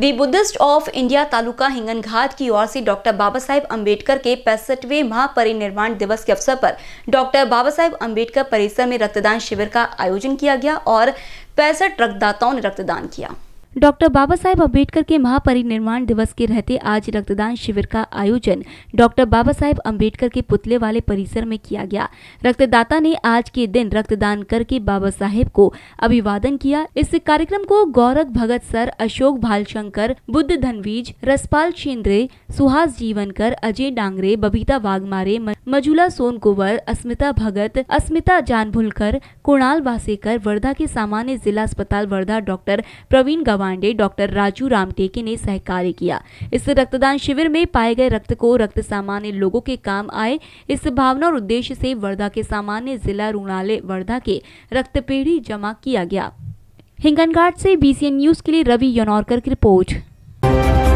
the Buddhist of India taluka Hinganghat की ओर से डॉक्टर बाबा साहेब अम्बेडकर के पैंसठवें महापरिनिर्वाण दिवस के अवसर पर डॉक्टर बाबा साहेब अम्बेडकर परिसर में रक्तदान शिविर का आयोजन किया गया और पैंसठ रक्तदाताओं ने रक्तदान किया डॉक्टर बाबा साहेब अम्बेडकर के महापरिनिर्वाण दिवस के रहते आज रक्तदान शिविर का आयोजन डॉक्टर बाबा साहेब अम्बेडकर के पुतले वाले परिसर में किया गया रक्तदाता ने आज के दिन रक्तदान करके बाबा साहेब को अभिवादन किया इस कार्यक्रम को गौरख भगत सर अशोक भालशंकर बुद्ध धनवीज रसपाल शेंद्रे सुहास जीवनकर अजय डांगरे बबीता वाघमारे मजुला सोनकोवर अस्मिता भगत अस्मिता जानभुलकर कुणाल वासेकर वर्धा के सामान्य जिला अस्पताल वर्धा डॉक्टर प्रवीण गवांडे डॉक्टर राजू रामटेके ने सहकार्य किया इस रक्तदान शिविर में पाए गए रक्त को रक्त सामान्य लोगों के काम आए इस भावना और उद्देश्य से वर्धा के सामान्य जिला रुणालय वर्धा के रक्त पेढ़ी जमा किया गया हिंगनघाट से बीसीएन न्यूज के लिए रवि यनौरकर की रिपोर्ट